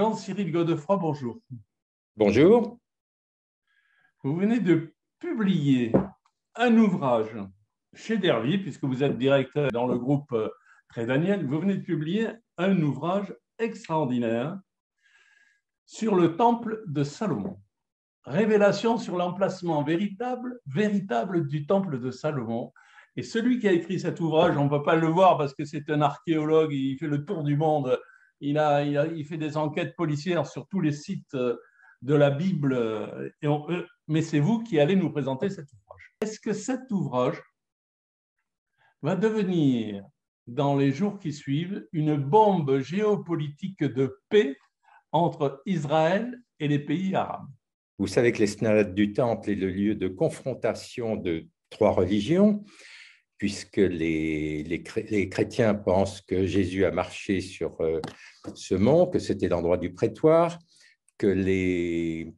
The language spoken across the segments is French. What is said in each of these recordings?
Jean-Cyril Godefroy, bonjour. Bonjour. Vous venez de publier un ouvrage chez Dervy, puisque vous êtes directeur dans le groupe euh, Très Daniel, vous venez de publier un ouvrage extraordinaire sur le temple de Salomon. Révélation sur l'emplacement véritable, véritable du temple de Salomon. Et celui qui a écrit cet ouvrage, on ne peut pas le voir parce que c'est un archéologue, il fait le tour du monde il, a, fait des enquêtes policières sur tous les sites euh, de la Bible, euh, euh, mais c'est vous qui allez nous présenter cet ouvrage. Est-ce que cet ouvrage va devenir, dans les jours qui suivent, une bombe géopolitique de paix entre Israël et les pays arabes Vous savez que les du temple est le lieu de confrontation de trois religions puisque les, les, chrétiens pensent que Jésus a marché sur euh, ce mont, que c'était l'endroit du prétoire, que les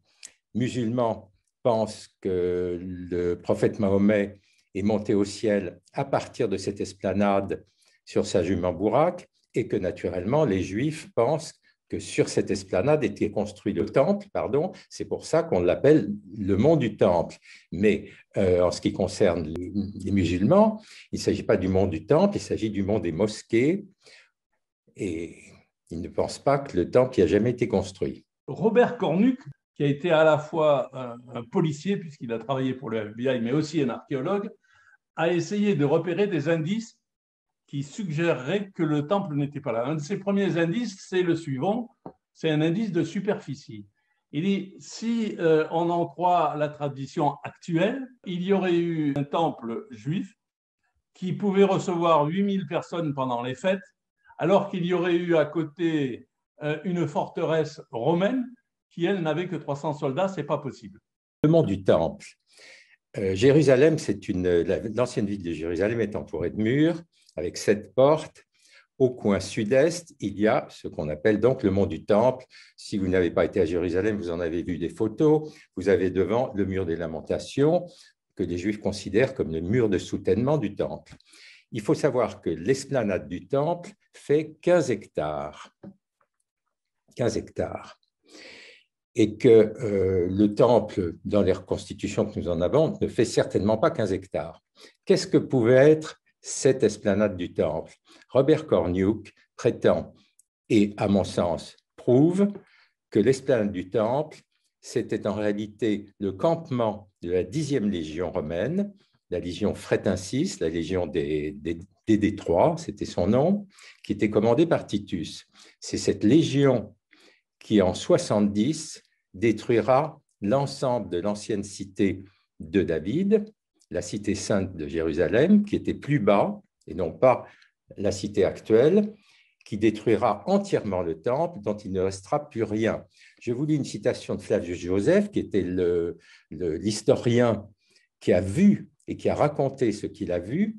musulmans pensent que le prophète Mahomet est monté au ciel à partir de cette esplanade sur sa jument Bourak, et que naturellement les juifs pensent sur cette esplanade était construit le temple, pardon, c'est pour ça qu'on l'appelle le mont du temple. Mais euh, en ce qui concerne les, musulmans, il ne s'agit pas du mont du temple, il s'agit du mont des mosquées, et ils ne pensent pas que le temple n'y a jamais été construit. Robert Cornuc, qui a été à la fois un policier, puisqu'il a travaillé pour le FBI, mais aussi un archéologue, a essayé de repérer des indices qui suggérerait que le temple n'était pas là. Un de ses premiers indices, c'est le suivant, c'est un indice de superficie. Il dit, si euh, on en croit la tradition actuelle, il y aurait eu un temple juif qui pouvait recevoir 8000 personnes pendant les fêtes, alors qu'il y aurait eu à côté euh, une forteresse romaine qui, elle, n'avait que 300 soldats, c'est pas possible. Le du temple, euh, Jérusalem, c'est une. L'ancienne ville de Jérusalem est entourée de murs avec sept portes. Au coin sud-est, il y a ce qu'on appelle donc le mont du Temple. Si vous n'avez pas été à Jérusalem, vous en avez vu des photos. Vous avez devant le mur des lamentations, que les Juifs considèrent comme le mur de soutènement du Temple. Il faut savoir que l'esplanade du Temple fait 15 hectares. 15 hectares et que euh, le temple, dans les reconstitutions que nous en avons, ne fait certainement pas 15 hectares. Qu'est-ce que pouvait être cette esplanade du temple Robert Corniouk prétend, et à mon sens prouve, que l'esplanade du temple, c'était en réalité le campement de la 10e Légion romaine, la Légion Frétincis, la Légion des, des, des Détroits, c'était son nom, qui était commandée par Titus. C'est cette Légion qui en 70 détruira l'ensemble de l'ancienne cité de David, la cité sainte de Jérusalem, qui était plus bas, et non pas la cité actuelle, qui détruira entièrement le temple, dont il ne restera plus rien. Je vous lis une citation de Flavius Joseph, qui était l'historien qui a vu et qui a raconté ce qu'il a vu.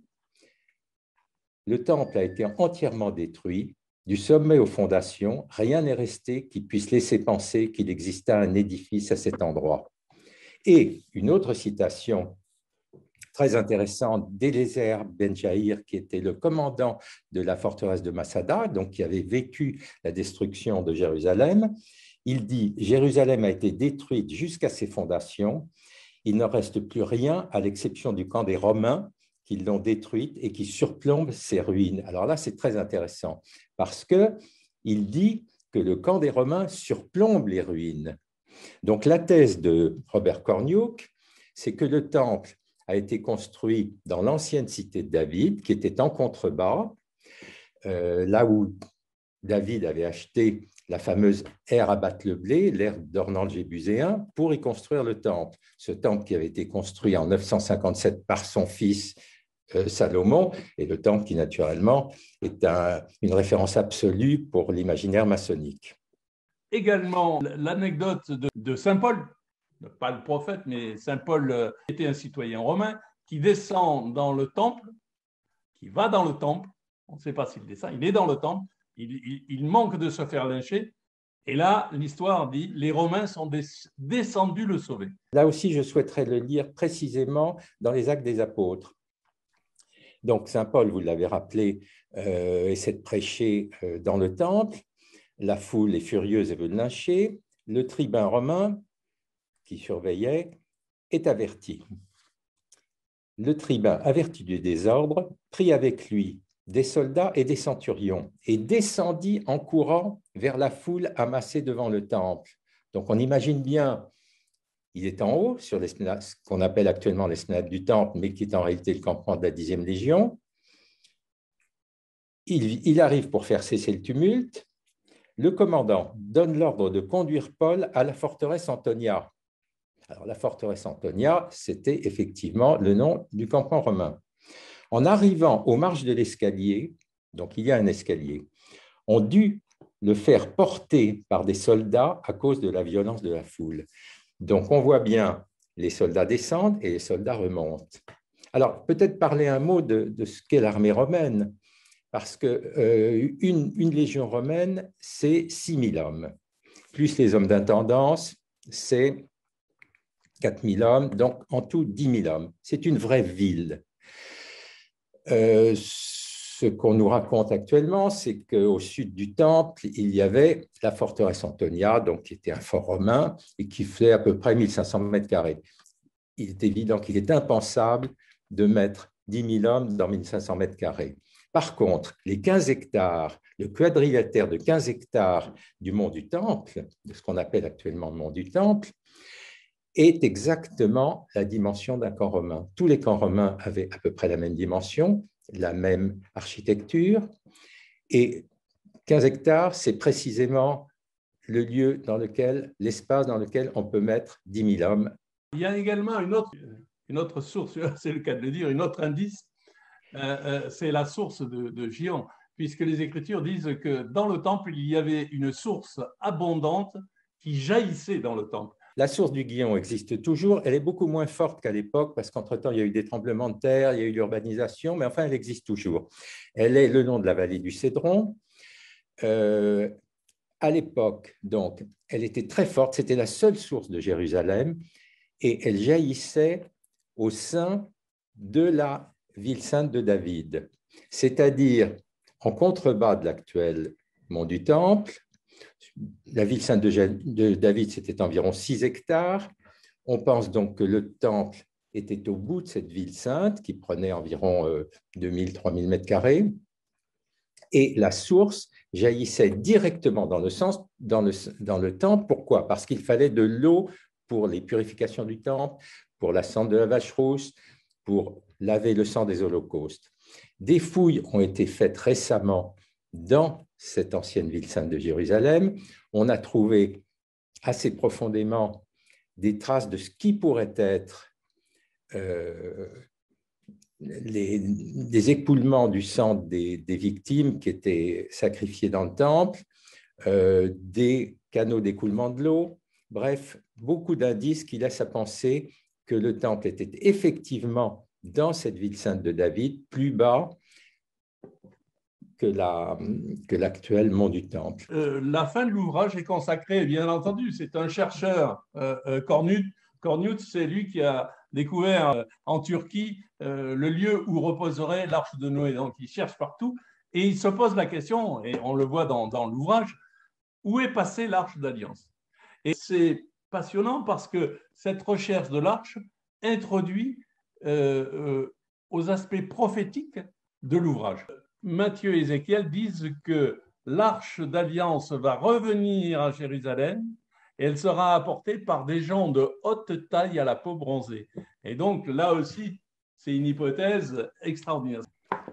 Le temple a été entièrement détruit, du sommet aux fondations, rien n'est resté qui puisse laisser penser qu'il existait un édifice à cet endroit. Et une autre citation très intéressante ben Jaïr, qui était le commandant de la forteresse de Masada, donc qui avait vécu la destruction de Jérusalem. Il dit Jérusalem a été détruite jusqu'à ses fondations. Il ne reste plus rien à l'exception du camp des Romains qu'ils l'ont détruite et qui surplombe ces ruines. Alors là, c'est très intéressant parce que il dit que le camp des Romains surplombe les ruines. Donc la thèse de Robert Corniouk, c'est que le temple a été construit dans l'ancienne cité de David, qui était en contrebas, euh, là où David avait acheté la fameuse aire à battre le blé, l'aire d'Ornand le pour y construire le temple. Ce temple qui avait été construit en 957 par son fils euh, Salomon, et le temple qui naturellement est une référence absolue pour l'imaginaire maçonnique. Également, l'anecdote de, Saint Paul, pas le prophète, mais Saint Paul euh, était un citoyen romain, qui descend dans le temple, qui va dans le temple, on ne sait pas s'il descend, il est dans le temple, il, il manque de se faire lyncher, et là, l'histoire dit, les Romains sont descendus le sauver. Là aussi, je souhaiterais le lire précisément dans les actes des apôtres. Donc Saint Paul, vous l'avez rappelé, euh, essaie de prêcher euh, dans le temple. La foule est furieuse et veut le lyncher. Le tribun romain, qui surveillait, est averti. Le tribun, averti du désordre, prit avec lui des soldats et des centurions et descendit en courant vers la foule amassée devant le temple. Donc on imagine bien il est en haut sur ce qu'on appelle actuellement l'esplanade du Temple, mais qui est en réalité le campement de la 10e Légion. Il, arrive pour faire cesser le tumulte. Le commandant donne l'ordre de conduire Paul à la forteresse Antonia. Alors, la forteresse Antonia, c'était effectivement le nom du campement romain. En arrivant aux marches de l'escalier, donc il y a un escalier, on dut le faire porter par des soldats à cause de la violence de la foule. Donc on voit bien les soldats descendent et les soldats remontent. Alors peut-être parler un mot de, ce qu'est l'armée romaine, parce que euh, une, légion romaine, c'est 6000 hommes, plus les hommes d'intendance, c'est 4000 hommes, donc en tout 10 000 hommes. C'est une vraie ville. Euh, ce qu'on nous raconte actuellement, c'est qu'au sud du temple, il y avait la forteresse Antonia, donc qui était un fort romain et qui faisait à peu près 1500 mètres carrés. Il est évident qu'il est impensable de mettre 10 000 hommes dans 1500 mètres carrés. Par contre, les 15 hectares, le quadrilatère de 15 hectares du Mont du Temple, de ce qu'on appelle actuellement le Mont du Temple, est exactement la dimension d'un camp romain. Tous les camps romains avaient à peu près la même dimension la même architecture. Et 15 hectares, c'est précisément le lieu dans lequel, l'espace dans lequel on peut mettre 10 000 hommes. Il y a également une autre, une autre source, c'est le cas de le dire, une autre indice, euh, euh, c'est la source de, de Gion, puisque les Écritures disent que dans le temple, il y avait une source abondante qui jaillissait dans le temple. La source du Guillon existe toujours. Elle est beaucoup moins forte qu'à l'époque parce qu'entre-temps, il y a eu des tremblements de terre, il y a eu l'urbanisation, mais enfin, elle existe toujours. Elle est le nom de la vallée du Cédron. Euh, à l'époque, donc, elle était très forte. C'était la seule source de Jérusalem et elle jaillissait au sein de la ville sainte de David, c'est-à-dire en contrebas de l'actuel mont du Temple, la ville sainte de David, c'était environ 6 hectares. On pense donc que le temple était au bout de cette ville sainte qui prenait environ 2000-3000 euh, mètres carrés. Et la source jaillissait directement dans le, sens, dans le, dans le temple. Pourquoi Parce qu'il fallait de l'eau pour les purifications du temple, pour la cendre de la vache rousse, pour laver le sang des holocaustes. Des fouilles ont été faites récemment dans cette ancienne ville sainte de Jérusalem. On a trouvé assez profondément des traces de ce qui pourrait être euh, des écoulements du sang des, victimes qui étaient sacrifiées dans le temple, euh, des canaux d'écoulement de l'eau, bref, beaucoup d'indices qui laissent à penser que le temple était effectivement dans cette ville sainte de David, plus bas, que l'actuel mont du Temple. Euh, la fin de l'ouvrage est consacrée, bien entendu, c'est un chercheur, euh, euh Cornut. Cornut, c'est lui qui a découvert euh, en Turquie le lieu où reposerait l'arche de Noé. Donc il cherche partout et il se pose la question, et on le voit dans, dans l'ouvrage, où est passée l'arche d'alliance Et c'est passionnant parce que cette recherche de l'arche introduit aux aspects prophétiques de l'ouvrage. Matthieu et Ézéchiel disent que l'arche d'alliance va revenir à Jérusalem et elle sera apportée par des gens de haute taille à la peau bronzée. Et donc là aussi, c'est une hypothèse extraordinaire.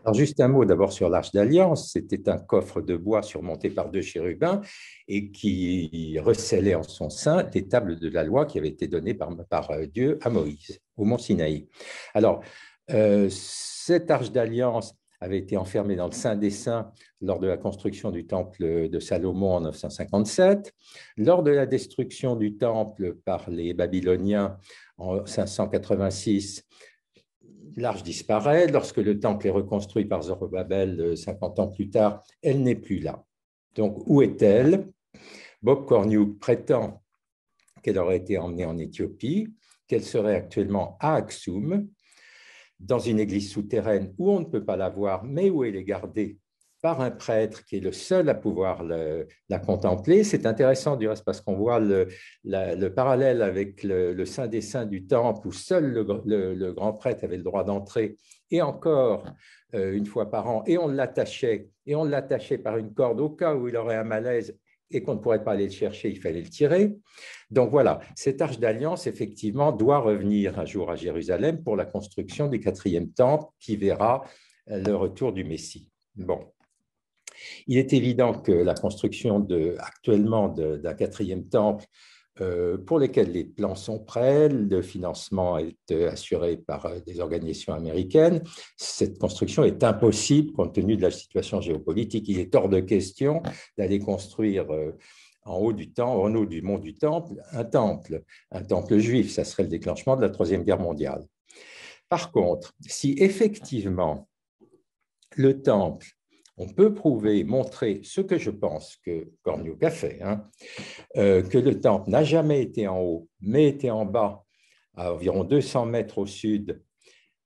Alors juste un mot d'abord sur l'Arche d'Alliance. C'était un coffre de bois surmonté par deux chérubins et qui recelait en son sein les tables de la loi qui avaient été données par, par euh, Dieu à Moïse au mont Sinaï. Alors, euh, cette Arche d'Alliance avait été enfermée dans le Saint des Saints lors de la construction du temple de Salomon en 957, lors de la destruction du temple par les Babyloniens en 586. L'arche disparaît. Lorsque le temple est reconstruit par Zorobabel 50 euh, ans plus tard, elle n'est plus là. Donc, où est-elle Bob Cornu prétend qu'elle aurait été emmenée en Éthiopie, qu'elle serait actuellement à Aksum, dans une église souterraine où on ne peut pas la voir, mais où elle est gardée par un prêtre qui est le seul à pouvoir la contempler. C'est intéressant du reste parce qu'on voit le, parallèle avec le, Saint des Saints du Temple où seul le, grand prêtre avait le droit d'entrer et encore euh, une fois par an, et on l'attachait, et on l'attachait par une corde au cas où il aurait un malaise et qu'on ne pourrait pas aller le chercher, il fallait le tirer. Donc voilà, cette arche d'alliance, effectivement, doit revenir un jour à Jérusalem pour la construction du quatrième temple qui verra euh, le retour du Messie. Bon. Il est évident que la construction de, actuellement d'un quatrième temple euh, pour lesquels les plans sont prêts, le financement est euh, assuré par euh, des organisations américaines. Cette construction est impossible compte tenu de la situation géopolitique. Il est hors de question d'aller construire en haut du temps en haut du mont du temple, un temple, un temple juif. Ça serait le déclenchement de la Troisième Guerre mondiale. Par contre, si effectivement le temple on peut prouver, montrer ce que je pense que Cornioc a fait, hein. euh, que le temple n'a jamais été en haut, mais était en bas, à environ 200 mètres au sud,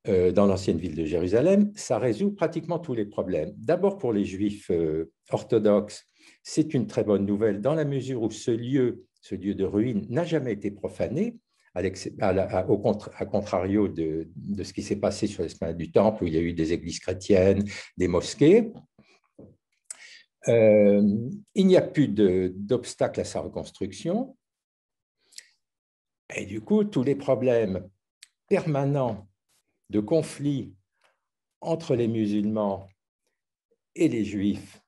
euh, dans l'ancienne ville de Jérusalem, ça résout pratiquement tous les problèmes. D'abord pour les juifs euh, orthodoxes, c'est une très bonne nouvelle dans la mesure où ce lieu, ce lieu de ruine, n'a jamais été profané, à, au contrario de, ce qui s'est passé sur l'esplanade du Temple, où il y a eu des églises chrétiennes, des mosquées. Euh, il n'y a plus d'obstacles à sa reconstruction. Et du coup, tous les problèmes permanents de conflits entre les musulmans et les juifs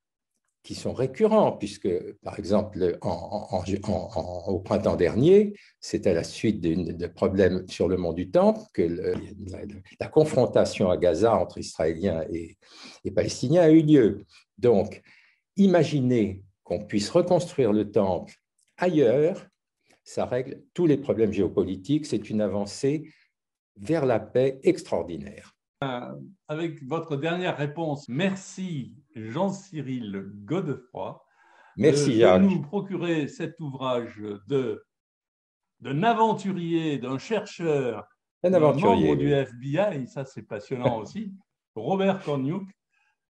qui sont récurrents, puisque, par exemple, au printemps dernier, c'est à la suite de problèmes sur le mont du Temple que la, confrontation à Gaza entre Israéliens et, et Palestiniens a eu lieu. Donc, Imaginez qu'on puisse reconstruire le temple ailleurs, ça règle tous les problèmes géopolitiques. C'est une avancée vers la paix extraordinaire. Euh, avec votre dernière réponse, merci Jean-Cyril Godefroy. Merci euh, de, nous procurer cet ouvrage de d'un aventurier, d'un chercheur, un aventurier, du FBI, ça c'est passionnant aussi, Robert Cornuke,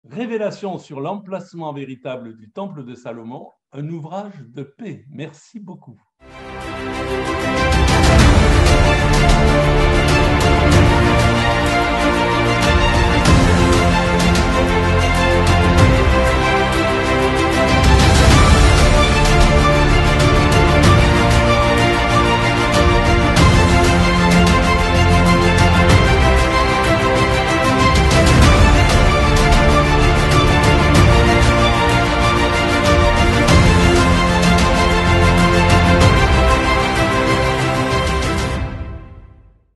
Révélation sur l'emplacement véritable du temple de Salomon, un ouvrage de paix. Merci beaucoup.